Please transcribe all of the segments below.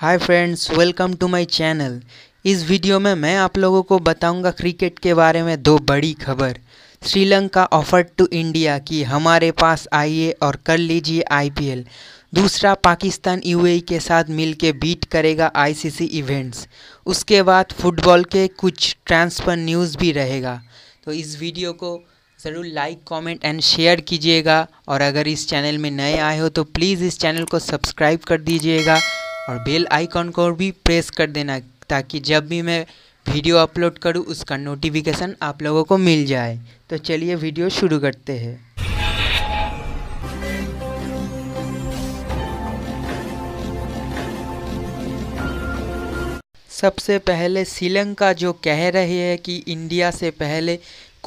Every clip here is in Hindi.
hi friends welcome to my channel इस वीडियो में मैं आप लोगों को बताऊंगा क्रिकेट के बारे में दो बड़ी खबर श्रीलंका ऑफर टू इंडिया कि हमारे पास आइए और कर लीजिए आईपीएल दूसरा पाकिस्तान यूएई e के साथ मिलकर बीट करेगा आईसीसी इवेंट्स उसके बाद फुटबॉल के कुछ ट्रांसफर न्यूज़ भी रहेगा तो इस वीडियो को ज़रूर लाइक कमेंट एंड शेयर कीजिएगा और अगर इस चैनल में नए आए हो तो प्लीज़ इस चैनल को सब्सक्राइब कर दीजिएगा और बेल आइकॉन को भी प्रेस कर देना ताकि जब भी मैं वीडियो अपलोड करूँ उसका नोटिफिकेशन आप लोगों को मिल जाए तो चलिए वीडियो शुरू करते हैं सबसे पहले श्रीलंका जो कह रहे हैं कि इंडिया से पहले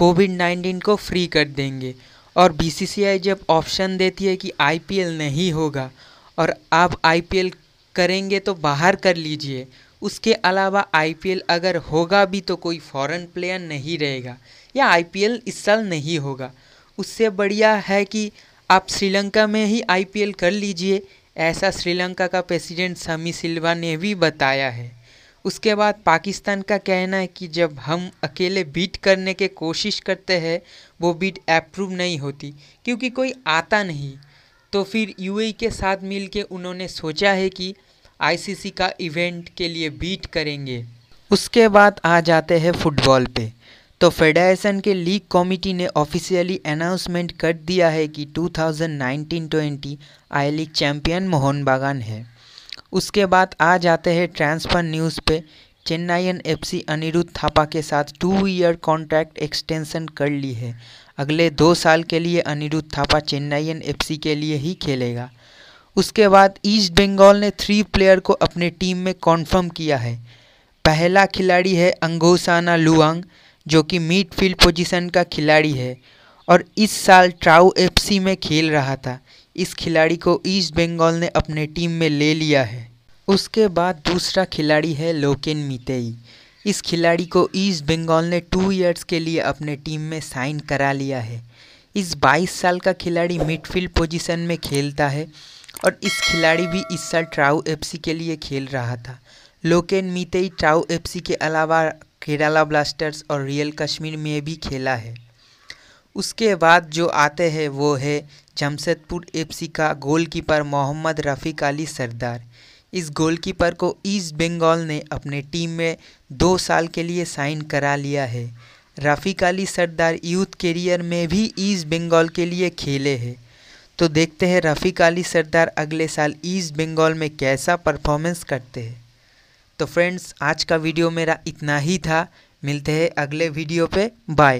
कोविड 19 को फ्री कर देंगे और बीसीसीआई जब ऑप्शन देती है कि आईपीएल नहीं होगा और आप आईपीएल करेंगे तो बाहर कर लीजिए उसके अलावा आईपीएल अगर होगा भी तो कोई फॉरेन प्लेयर नहीं रहेगा या आईपीएल इस साल नहीं होगा उससे बढ़िया है कि आप श्रीलंका में ही आईपीएल कर लीजिए ऐसा श्रीलंका का प्रेसिडेंट समी सिल्वा ने भी बताया है उसके बाद पाकिस्तान का कहना है कि जब हम अकेले बीट करने के कोशिश करते हैं वो बीट अप्रूव नहीं होती क्योंकि कोई आता नहीं तो फिर यूएई e के साथ के उन्होंने सोचा है कि आईसीसी का इवेंट के लिए बीट करेंगे उसके बाद आ जाते हैं फुटबॉल पे तो फेडरेशन के लीग कमेटी ने ऑफिशियली अनाउंसमेंट कर दिया है कि 2019-20 आई लीग चैम्पियन मोहन बागान है उसके बाद आ जाते हैं ट्रांसफर न्यूज़ पे चेन्नईन एफसी अनिरुद्ध थापा के साथ टू ईयर कॉन्ट्रैक्ट एक्सटेंशन कर ली है अगले दो साल के लिए अनिरुद्ध थापा चेन्नईन एफसी के लिए ही खेलेगा उसके बाद ईस्ट बंगाल ने थ्री प्लेयर को अपने टीम में कॉन्फर्म किया है पहला खिलाड़ी है अंगोसाना लुआंग जो कि मिडफील्ड पोजीशन का खिलाड़ी है और इस साल ट्राउ एफसी में खेल रहा था इस खिलाड़ी को ईस्ट बंगाल ने अपने टीम में ले लिया है उसके बाद दूसरा खिलाड़ी है लोकेन मितेई इस खिलाड़ी को ईस्ट बंगाल ने टू इयर्स के लिए अपने टीम में साइन करा लिया है इस 22 साल का खिलाड़ी मिडफील्ड पोजीशन में खेलता है और इस खिलाड़ी भी इस साल ट्राउ एफसी के लिए खेल रहा था लोकेन मितेई ट्राउ एफसी के अलावा केरला ब्लास्टर्स और रियल कश्मीर में भी खेला है उसके बाद जो आते हैं वो है जमशेदपुर एफसी का गोलकीपर मोहम्मद रफ़ीक अली सरदार इस गोलकीपर को ईस्ट बंगाल ने अपने टीम में दो साल के लिए साइन करा लिया है रफ़ीक अली सरदार यूथ कैरियर में भी ईस्ट बंगाल के लिए खेले हैं तो देखते हैं रफ़ीक अली सरदार अगले साल ईस्ट बंगाल में कैसा परफॉर्मेंस करते हैं तो फ्रेंड्स आज का वीडियो मेरा इतना ही था मिलते हैं अगले वीडियो पे बाय